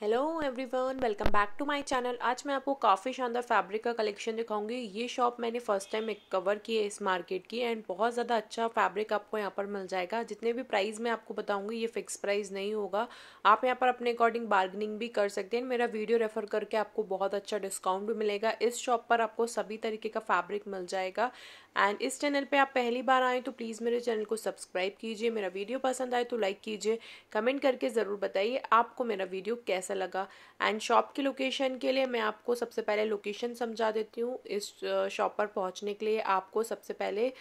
hello everyone welcome back to my channel आज मैं आपको काफ़ी शानदार फैब्रिक का कलेक्शन दिखाऊंगी ये शॉप मैंने फर्स्ट टाइम एक कवर की है इस मार्केट की एंड बहुत ज़्यादा अच्छा फैब्रिक आपको यहाँ पर मिल जाएगा जितने भी प्राइस मैं आपको बताऊंगी ये फिक्स प्राइस नहीं होगा आप यहाँ पर अपने अकॉर्डिंग बार्गनिंग भी कर सकते हैं मेरा वीडियो रेफर करके आपको बहुत अच्छा डिस्काउंट भी मिलेगा इस शॉप पर आपको सभी तरीके का फैब्रिक मिल जाएगा एंड इस चैनल पर आप पहली बार आएँ तो प्लीज़ मेरे चैनल को सब्सक्राइब कीजिए मेरा वीडियो पसंद आए तो लाइक कीजिए कमेंट करके ज़रूर बताइए आपको मेरा वीडियो कैसे कैसा लगा एंड शॉप की लोकेशन के लिए मैं आपको सबसे पहले लोकेशन समझा देती हूँ इस शॉप पर पहुँचने के लिए आपको सबसे पहले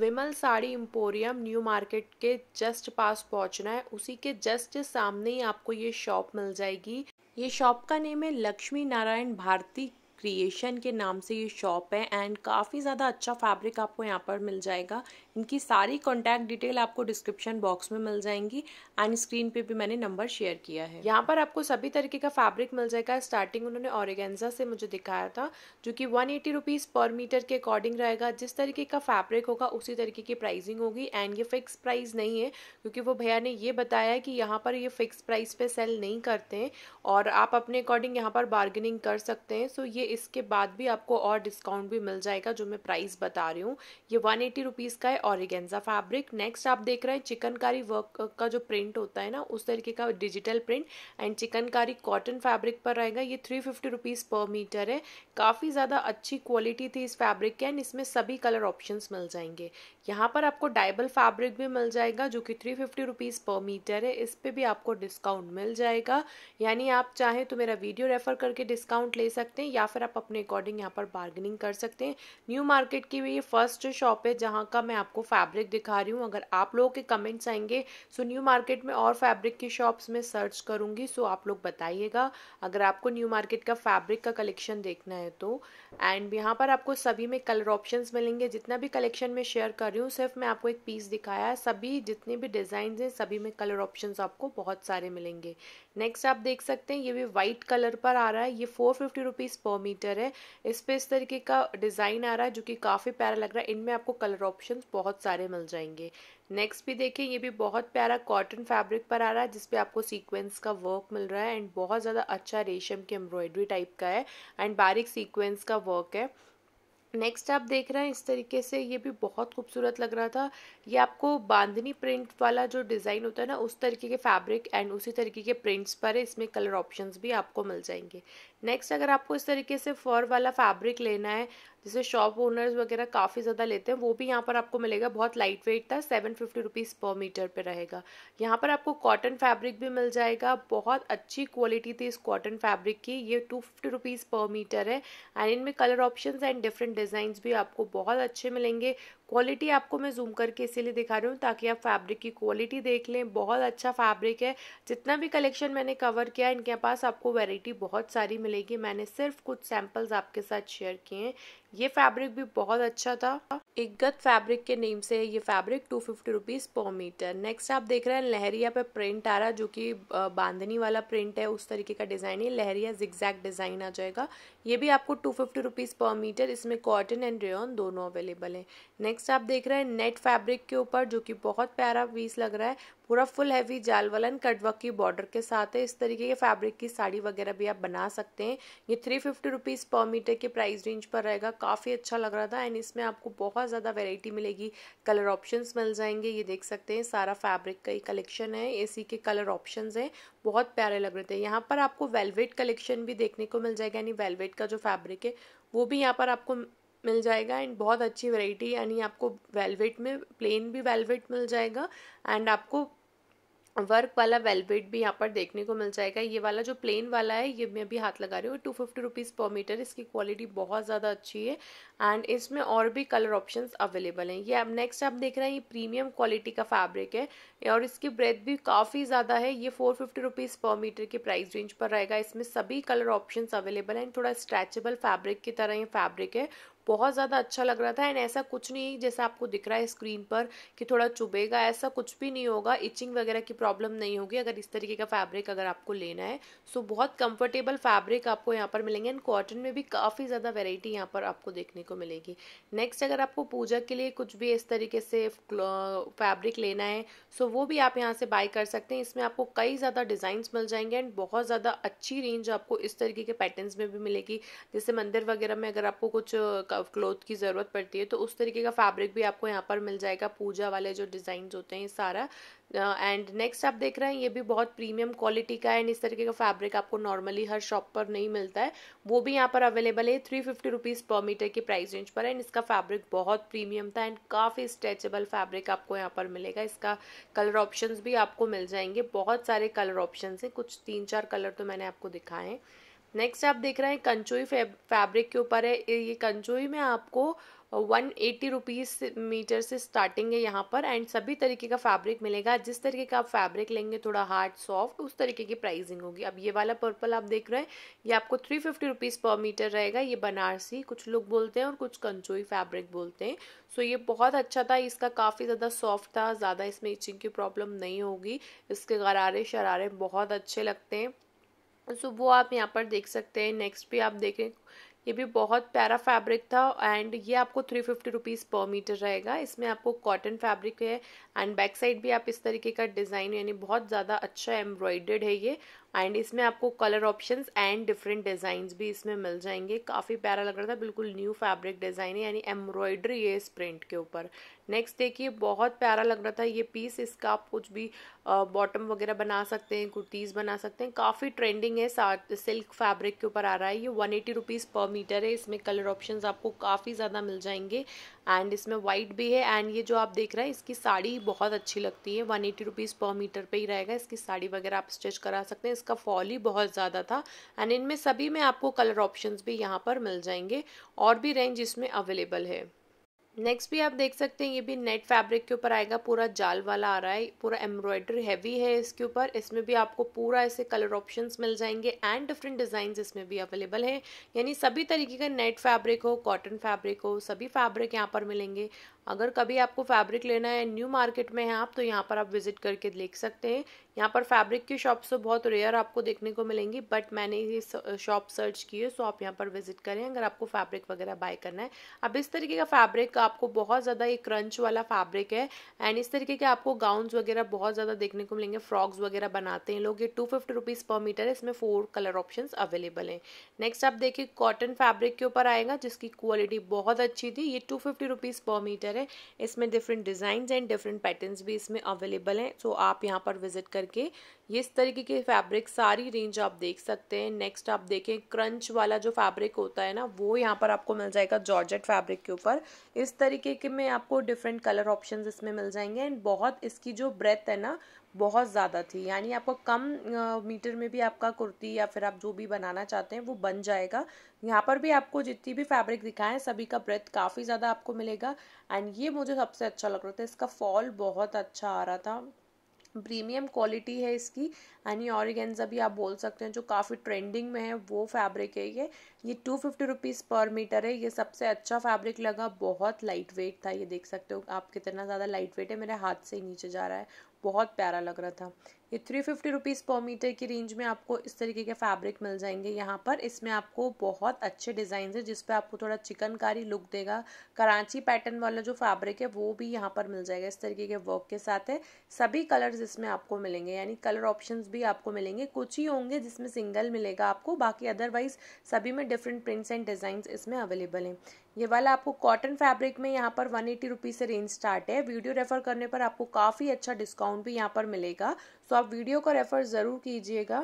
Vimal sari emporium new market के जस्ट पास पहुँचना है उसी के जस्ट सामने ही आपको ये शॉप मिल जाएगी ये शॉप का नेम है लक्ष्मी नारायण भारती क्रिएशन के नाम से ये शॉप है एंड काफ़ी ज़्यादा अच्छा फैब्रिक आपको यहाँ पर मिल जाएगा इनकी सारी कॉन्टैक्ट डिटेल आपको डिस्क्रिप्शन बॉक्स में मिल जाएंगी एंड स्क्रीन पे भी मैंने नंबर शेयर किया है यहाँ पर आपको सभी तरीके का फैब्रिक मिल जाएगा स्टार्टिंग उन्होंने ऑरिगेंजा से मुझे दिखाया था जो कि one eighty rupees per metre के अकॉर्डिंग रहेगा जिस तरीके का फैब्रिक होगा उसी तरीके की प्राइसिंग होगी एंड ये फिक्स प्राइस नहीं है क्योंकि वो भैया ने ये बताया है कि यहाँ पर ये फिक्स प्राइस पे सेल नहीं करते हैं और आप अपने अकॉर्डिंग यहाँ पर बार्गेनिंग कर सकते हैं सो ये इसके बाद भी आपको और डिस्काउंट भी मिल जाएगा जो मैं प्राइस बता रही हूँ ये वन एटी रुपीज़ का है ऑरिगेंजा फैब्रिक नेक्स्ट आप देख रहे हैं चिकनकारी वर्क का जो प्रिंट होता है ना उस तरीके का digital print and chikankari cotton fabric पर रहेगा ये three fifty rupees per metre है काफ़ी ज़्यादा अच्छी क्वालिटी थी इस फैब्रिक की एंड इसमें सभी कलर ऑप्शंस मिल जाएंगे यहाँ पर आपको डाइबल फैब्रिक भी मिल जाएगा जो कि three fifty rupees per metre है इस पर भी आपको डिस्काउंट मिल जाएगा यानी आप चाहें तो मेरा वीडियो रेफर करके डिस्काउंट ले सकते हैं या फिर आप अपने अकॉर्डिंग यहाँ पर बार्गेनिंग कर सकते हैं न्यू मार्केट की भी ये फर्स्ट शॉप है जहाँ का मैं आपको फैब्रिक दिखा रही हूँ अगर आप लोगों के कमेंट्स आएंगे सो न्यू मार्केट में और फैब्रिक की शॉप्स में सर्च करूँगी सो आप लोग बताइएगा अगर आपको न्यू मार्केट का फैब्रिक का कलेक्शन देखना है तो एंड यहाँ पर आपको सभी में कलर ऑप्शन मिलेंगे जितना भी कलेक्शन में शेयर कर रही हूँ सिर्फ मैं आपको एक पीस दिखाया है सभी जितने भी डिज़ाइन हैं सभी में कलर ऑप्शंस आपको बहुत सारे मिलेंगे नेक्स्ट आप देख सकते हैं ये भी वाइट कलर पर आ रहा है ये four fifty rupees per metre है इस पर इस तरीके का डिज़ाइन आ रहा है जो कि काफ़ी प्यारा लग रहा है इनमें आपको कलर ऑप्शन बहुत सारे मिल जाएंगे नेक्स्ट भी देखें ये भी बहुत प्यारा कॉटन फैब्रिक पर आ रहा है जिसपे आपको सीक्वेंस का वर्क मिल रहा है एंड बहुत ज़्यादा अच्छा रेशम की एम्ब्रॉयडरी टाइप का है एंड बारीक सीक्वेंस का वर्क है नेक्स्ट आप देख रहे हैं इस तरीके से ये भी बहुत खूबसूरत लग रहा था ये आपको बांधनी प्रिंट वाला जो डिज़ाइन होता है ना उस तरीके के फैब्रिक एंड उसी तरीके के प्रिंट्स पर है इसमें कलर ऑप्शंस भी आपको मिल जाएंगे नेक्स्ट अगर आपको इस तरीके से फर वाला फैब्रिक लेना है जिसे शॉप ओनर्स वगैरह काफ़ी ज़्यादा लेते हैं वो भी यहाँ पर आपको मिलेगा बहुत लाइट वेट था seven fifty rupees per metre पे रहेगा यहाँ पर आपको कॉटन फैब्रिक भी मिल जाएगा बहुत अच्छी क्वालिटी थी इस कॉटन फैब्रिक की ये two fifty rupees per metre है एंड इनमें colour option and different design भी आपको बहुत अच्छे मिलेंगे क्वालिटी आपको मैं जूम करके इसीलिए दिखा रही हूँ ताकि आप फैब्रिक की क्वालिटी देख लें बहुत अच्छा फैब्रिक है जितना भी कलेक्शन मैंने कवर किया इनके पास आपको वैरायटी बहुत सारी मिलेगी मैंने सिर्फ कुछ सैम्पल्स आपके साथ शेयर किए हैं ये फैब्रिक भी बहुत अच्छा था इग्गत फैब्रिक के नेम से है ये fabric two fifty rupees per metre next आप देख रहे हैं लहरिया पे प्रिंट आ रहा जो कि बांधनी वाला प्रिंट है उस तरीके का डिज़ाइन है लहरिया जिग्जैग डिज़ाइन आ जाएगा ये भी आपको two fifty rupees per metre इसमें कॉटन एंड रेन दोनों अवेलेबल हैं नेक्स्ट आप देख रहे हैं नेट फैब्रिक के ऊपर जो कि बहुत प्यारा पीस लग रहा है पूरा फुल हैवी जाल वलन कटवक की बॉर्डर के साथ है इस तरीके के फैब्रिक की साड़ी वगैरह भी आप बना सकते हैं ये three fifty rupees per metre के प्राइस रेंज पर रहेगा काफ़ी अच्छा लग रहा था एंड इसमें आपको बहुत बहुत ज़्यादा वेराइटी मिलेगी कलर ऑप्शंस मिल जाएंगे ये देख सकते हैं सारा फैब्रिक का ही कलेक्शन है एसी के कलर ऑप्शंस हैं बहुत प्यारे लग रहे थे यहाँ पर आपको वेलवेट कलेक्शन भी देखने को मिल जाएगा यानी वेलवेट का जो फैब्रिक है वो भी यहाँ पर आपको मिल जाएगा एंड बहुत अच्छी वैरायटी यानी आपको वेलवेट में प्लेन भी वेलवेट मिल जाएगा एंड आपको वर्क वाला वेलवेट भी यहाँ पर देखने को मिल जाएगा ये वाला जो प्लेन वाला है ये मैं अभी हाथ लगा रही हूँ two fifty rupees per metre इसकी क्वालिटी बहुत ज़्यादा अच्छी है एंड इसमें और भी कलर ऑप्शंस अवेलेबल हैं ये अब नेक्स्ट आप देख रहे हैं ये प्रीमियम क्वालिटी का फैब्रिक है और इसकी ब्रेथ भी काफ़ी ज़्यादा है ये four fifty rupees per metre की प्राइस रेंज पर रहेगा इसमें सभी कलर ऑप्शन अवेलेबल हैं थोड़ा स्ट्रेचेबल फैब्रिक की तरह ये फैब्रिक है बहुत ज़्यादा अच्छा लग रहा था एंड ऐसा कुछ नहीं जैसा आपको दिख रहा है स्क्रीन पर कि थोड़ा चुभेगा ऐसा कुछ भी नहीं होगा इचिंग वगैरह की प्रॉब्लम नहीं होगी अगर इस तरीके का फैब्रिक अगर आपको लेना है सो बहुत कंफर्टेबल फैब्रिक आपको यहाँ पर मिलेंगे एंड कॉटन में भी काफ़ी ज़्यादा वेराइटी यहाँ पर आपको देखने को मिलेगी नेक्स्ट अगर आपको पूजा के लिए कुछ भी इस तरीके से फैब्रिक लेना है सो वो भी आप यहाँ से बाय कर सकते हैं इसमें आपको कई ज़्यादा डिज़ाइंस मिल जाएंगे एंड बहुत ज़्यादा अच्छी रेंज आपको इस तरीके के पैटर्न में भी मिलेगी जैसे मंदिर वगैरह में अगर आपको कुछ क्लोथ की ज़रूरत पड़ती है तो उस तरीके का फैब्रिक भी आपको यहाँ पर मिल जाएगा पूजा वाले जो डिज़ाइन होते हैं सारा एंड uh, नेक्स्ट आप देख रहे हैं ये भी बहुत प्रीमियम क्वालिटी का है एंड इस तरीके का फैब्रिक आपको नॉर्मली हर शॉप पर नहीं मिलता है वो भी यहाँ पर अवेलेबल है three fifty rupees per metre की प्राइस रेंज पर है एंड इसका फैब्रिक बहुत प्रीमियम था एंड काफ़ी स्ट्रेचेबल फैब्रिक आपको यहाँ पर मिलेगा इसका कलर ऑप्शन भी आपको मिल जाएंगे बहुत सारे कलर ऑप्शन हैं कुछ तीन चार कलर तो मैंने आपको दिखाए हैं नेक्स्ट आप देख रहे हैं कंचोई फैब्रिक के ऊपर है ये कंचोई में आपको वन एटी रुपीज़ मीटर से स्टार्टिंग है यहाँ पर एंड सभी तरीके का फैब्रिक मिलेगा जिस तरीके का आप फैब्रिक लेंगे थोड़ा हार्ड सॉफ्ट उस तरीके की प्राइसिंग होगी अब ये वाला पर्पल आप देख रहे हैं ये आपको three fifty rupees per metre रहेगा ये बनारसी कुछ लोग बोलते हैं और कुछ कंचोई फैब्रिक बोलते हैं सो ये बहुत अच्छा था इसका काफ़ी ज़्यादा सॉफ्ट था ज़्यादा इसमें इचिंग की प्रॉब्लम नहीं होगी इसके गरारे शरारे बहुत अच्छे लगते हैं सो वो आप यहाँ पर देख सकते हैं नेक्स्ट भी आप देखें ये भी बहुत प्यारा फैब्रिक था एंड ये आपको three fifty rupees per metre रहेगा इसमें आपको कॉटन फैब्रिक है एंड बैक साइड भी आप इस तरीके का डिज़ाइन यानी बहुत ज़्यादा अच्छा एम्ब्रॉयडेड है ये एंड इसमें आपको colour options and different design भी इसमें मिल जाएंगे काफ़ी प्यारा लग रहा था बिल्कुल न्यू फैब्रिक डिज़ाइन है यानी एम्ब्रॉयडरी है इस प्रिंट के ऊपर नेक्स्ट देखिए बहुत प्यारा लग रहा था ये पीस इसका आप कुछ भी बॉटम वगैरह बना सकते हैं कुर्तीज़ बना सकते हैं काफ़ी ट्रेंडिंग है साथ सिल्क फैब्रिक के ऊपर आ रहा है ये one eighty rupees per metre है इसमें कलर ऑप्शन आपको काफ़ी ज़्यादा मिल जाएंगे एंड इसमें वाइट भी है एंड ये जो आप देख रहे हैं इसकी साड़ी बहुत अच्छी लगती है one eighty rupees per metre पर ही रहेगा इसकी साड़ी वगैरह आप स्टिच करा सकते हैं इसका फॉल ही बहुत ज़्यादा था एंड इनमें सभी में आपको कलर ऑप्शंस भी यहाँ पर मिल जाएंगे और भी रेंज इसमें अवेलेबल है नेक्स्ट भी आप देख सकते हैं ये भी नेट फैब्रिक के ऊपर आएगा पूरा जाल वाला आ रहा है पूरा एम्ब्रॉयडरी हैवी है इसके ऊपर इसमें भी आपको पूरा ऐसे कलर ऑप्शंस मिल जाएंगे एंड डिफरेंट डिजाइन इसमें भी अवेलेबल है यानी सभी तरीके का नेट फैब्रिक हो कॉटन फैब्रिक हो सभी फैब्रिक यहाँ पर मिलेंगे अगर कभी आपको फैब्रिक लेना है न्यू मार्केट में है आप तो यहाँ पर आप विजिट करके देख सकते हैं यहाँ पर फैब्रिक की शॉप्स तो बहुत रेयर आपको देखने को मिलेंगी बट मैंने ये शॉप सर्च की है सो आप यहाँ पर विजिट करें अगर आपको फैब्रिक वगैरह बाय करना है अब इस तरीके का फैब्रिक आपको बहुत ज़्यादा ये क्रंच वाला फैब्रिक है एंड इस तरीके के आपको गाउन्स वगैरह बहुत ज़्यादा देखने को मिलेंगे फ्रॉक्स वगैरह बनाते हैं लोग ये टू फिफ्टी पर मीटर है इसमें फोर कलर ऑप्शन अवेलेबल हैं नेक्स्ट आप देखिए कॉटन फैब्रिक के ऊपर आएगा जिसकी क्वालिटी बहुत अच्छी थी ये टू फिफ्टी पर मीटर है इसमें different design and different patterns भी इसमें अवेलेबल हैं सो आप यहाँ पर विजिट करके इस तरीके के फैब्रिक सारी रेंज आप देख सकते हैं नेक्स्ट आप देखें क्रंच वाला जो फैब्रिक होता है ना वो यहाँ पर आपको मिल जाएगा जॉर्जेट फैब्रिक के ऊपर इस तरीके के में आपको डिफरेंट कलर ऑप्शन इसमें मिल जाएंगे एंड बहुत इसकी जो ब्रेथ है ना बहुत ज़्यादा थी यानी आपको कम मीटर में भी आपका कुर्ती या फिर आप जो भी बनाना चाहते हैं वो बन जाएगा यहाँ पर भी आपको जितनी भी फैब्रिक दिखाएं सभी का ब्रेथ काफ़ी ज़्यादा आपको मिलेगा एंड ये मुझे सबसे अच्छा लग रहा था इसका फॉल बहुत अच्छा आ रहा था प्रीमियम क्वालिटी है इसकी यानी ऑरिगेंजा भी आप बोल सकते हैं जो काफ़ी ट्रेंडिंग में है वो फैब्रिक है ये ये two fifty rupees per metre है ये सबसे अच्छा फैब्रिक लगा बहुत लाइट वेट था ये देख सकते हो आप कितना ज़्यादा लाइट वेट है मेरे हाथ से ही नीचे जा रहा है बहुत प्यारा लग रहा था ये three fifty rupees per metre की रेंज में आपको इस तरीके के फैब्रिक मिल जाएंगे यहाँ पर इसमें आपको बहुत अच्छे डिज़ाइन है जिसपे आपको थोड़ा चिकनकारी लुक देगा कराची पैटर्न वाला जो फैब्रिक है वो भी यहाँ पर मिल जाएगा इस तरीके के वर्क के साथ है सभी कलर्स इसमें आपको मिलेंगे यानी कलर ऑप्शन भी आपको मिलेंगे कुछ ही होंगे जिसमें सिंगल मिलेगा आपको बाकी अदरवाइज सभी में डिफरेंट प्रिंट्स एंड डिज़ाइन इसमें अवेलेबल हैं ये वाला आपको कॉटन फैब्रिक में यहाँ पर वन एटी रुपीज़ से रेंज स्टार्ट है वीडियो रेफर करने पर आपको काफ़ी अच्छा डिस्काउंट भी यहाँ पर मिलेगा सो आप आप वीडियो को रेफ़र ज़रूर कीजिएगा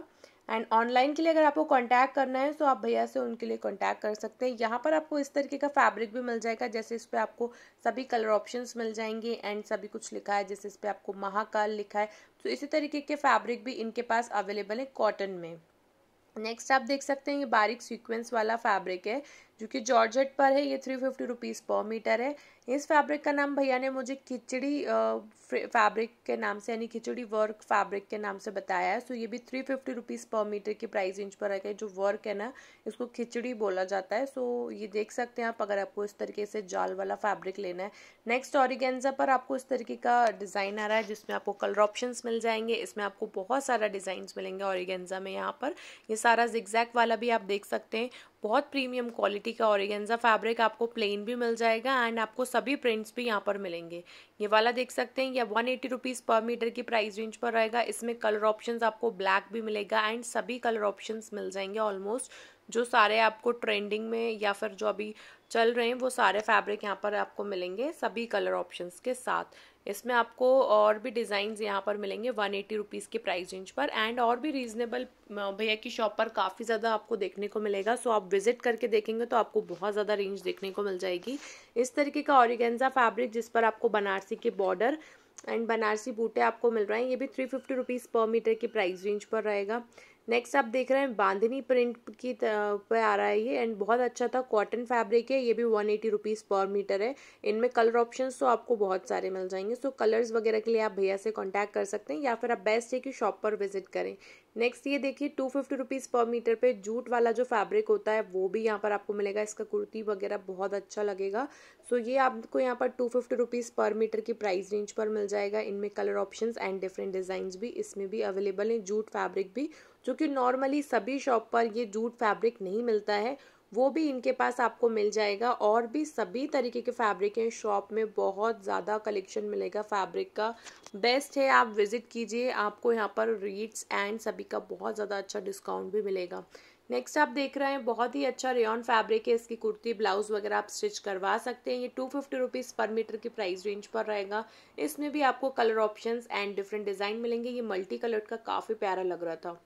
एंड ऑनलाइन के लिए अगर आपको कांटेक्ट करना है तो आप भैया से उनके लिए कांटेक्ट कर सकते हैं यहाँ पर आपको इस तरीके का फैब्रिक भी मिल जाएगा जैसे इस पर आपको सभी कलर ऑप्शंस मिल जाएंगे एंड सभी कुछ लिखा है जैसे इस पर आपको महाकाल लिखा है तो इसी तरीके के फैब्रिक भी इनके पास अवेलेबल है कॉटन में नेक्स्ट आप देख सकते हैं ये बारीक सीक्वेंस वाला फैब्रिक है जो कि जॉर्जेट पर है ये three fifty rupees per metre है इस फैब्रिक का नाम भैया ने मुझे खिचड़ी फैब्रिक के नाम से यानी खिचड़ी वर्क फैब्रिक के नाम से बताया है सो ये भी three fifty rupees per metre की प्राइस इंच पर रखे जो वर्क है ना इसको खिचड़ी बोला जाता है सो ये देख सकते हैं आप अगर आपको इस तरीके से जाल वाला फैब्रिक लेना है नेक्स्ट ऑरिगेंजा पर आपको इस तरीके का डिज़ाइन आ रहा है जिसमें आपको कलर ऑप्शन मिल जाएंगे इसमें आपको बहुत सारा डिजाइन मिलेंगे ऑरिगेंजा में यहाँ पर ये सारा जिक्जैक वाला भी आप देख सकते हैं बहुत प्रीमियम क्वालिटी का ऑरिगेंजा फैब्रिक आपको प्लेन भी मिल जाएगा एंड आपको सभी प्रिंट्स भी यहाँ पर मिलेंगे ये वाला देख सकते हैं ये one eighty rupees per metre की प्राइस रेंज पर रहेगा इसमें कलर ऑप्शन आपको ब्लैक भी मिलेगा एंड सभी कलर ऑप्शन मिल जाएंगे ऑलमोस्ट जो सारे आपको ट्रेंडिंग में या फिर जो अभी चल रहे हैं वो सारे फैब्रिक यहाँ पर आपको मिलेंगे सभी कलर ऑप्शंस के साथ इसमें आपको और भी डिज़ाइन यहाँ पर मिलेंगे वन एटी रुपीज़ के प्राइस रेंज पर एंड और भी रीजनेबल भैया की शॉप पर काफ़ी ज़्यादा आपको देखने को मिलेगा सो आप विजिट करके देखेंगे तो आपको बहुत ज़्यादा रेंज देखने को मिल जाएगी इस तरीके का ऑरिगेंजा फैब्रिक जिस पर आपको बनारसी के बॉर्डर एंड बनारसी बूटे आपको मिल रहे हैं ये भी three fifty rupees per metre की प्राइस रेंज पर रहेगा नेक्स्ट आप देख रहे हैं बांधनी प्रिंट की पे आ रहा है ये एंड बहुत अच्छा था कॉटन फैब्रिक है ये भी one eighty rupees per metre है इनमें कलर ऑप्शन तो आपको बहुत सारे मिल जाएंगे सो कलर्स वगैरह के लिए आप भैया से कॉन्टैक्ट कर सकते हैं या फिर आप बेस्ट है कि शॉप पर विजिट करें नेक्स्ट ये देखिए two fifty rupees per metre पे जूट वाला जो फैब्रिक होता है वो भी यहाँ पर आपको मिलेगा इसका कुर्ती वगैरह बहुत अच्छा लगेगा सो ये आपको यहाँ पर two fifty rupees per metre की प्राइस रेंज पर मिल जाएगा इनमें colour options and different design भी इसमें भी अवेलेबल हैं जूट फैब्रिक भी जो कि नॉर्मली सभी शॉप पर ये जूट फैब्रिक नहीं मिलता है वो भी इनके पास आपको मिल जाएगा और भी सभी तरीके के फैब्रिक हैं शॉप में बहुत ज़्यादा कलेक्शन मिलेगा फैब्रिक का बेस्ट है आप विज़िट कीजिए आपको यहाँ पर रीड्स एंड सभी का बहुत ज़्यादा अच्छा डिस्काउंट भी मिलेगा नेक्स्ट आप देख रहे हैं बहुत ही अच्छा रेयन फैब्रिक है इसकी कुर्ती ब्लाउज वगैरह आप स्टिच करवा सकते हैं ये two fifty rupees per metre की प्राइस रेंज पर रहेगा इसमें भी आपको colour options and different design मिलेंगे ये मल्टी कलर का काफ़ी प्यारा लग रहा था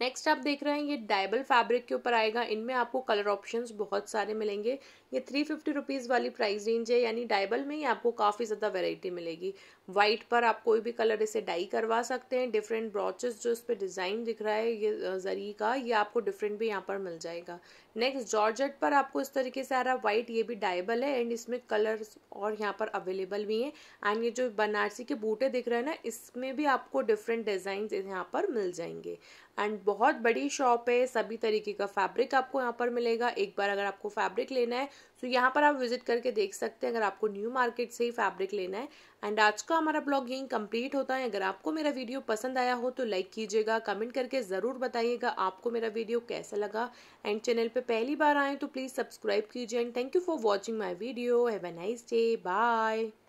नेक्स्ट आप देख रहे हैं ये डायबल फैब्रिक के ऊपर आएगा इनमें आपको कलर ऑप्शंस बहुत सारे मिलेंगे ये थ्री फिफ्टी रुपीज़ वाली प्राइस रेंज है यानी डाइबल में ही आपको काफ़ी ज़्यादा वेराइटी मिलेगी वाइट पर आप कोई भी कलर इसे डाई करवा सकते हैं डिफरेंट ब्रॉचेस जो इस पर डिज़ाइन दिख रहा है ये जरी का ये आपको डिफरेंट भी यहाँ पर मिल जाएगा नेक्स्ट जॉर्जेट पर आपको इस तरीके से आ रहा वाइट ये भी डाइबल है एंड इसमें कलर्स और यहाँ पर अवेलेबल भी हैं एंड ये जो बनारसी के बूटे दिख रहे हैं ना इसमें भी आपको डिफरेंट डिज़ाइन यहाँ पर मिल जाएंगे एंड बहुत बड़ी शॉप है सभी तरीके का फैब्रिक आपको यहाँ पर मिलेगा एक बार अगर आपको फैब्रिक लेना है सो यहाँ पर आप विजिट करके देख सकते हैं अगर आपको न्यू मार्केट से ही फैब्रिक लेना है एंड आज का हमारा ब्लॉग यहीं कंप्लीट होता है अगर आपको मेरा वीडियो पसंद आया हो तो लाइक कीजिएगा कमेंट करके ज़रूर बताइएगा आपको मेरा वीडियो कैसा लगा एंड चैनल पर पहली बार आएँ तो प्लीज़ सब्सक्राइब कीजिए and thank you for watching my video have a nice day bye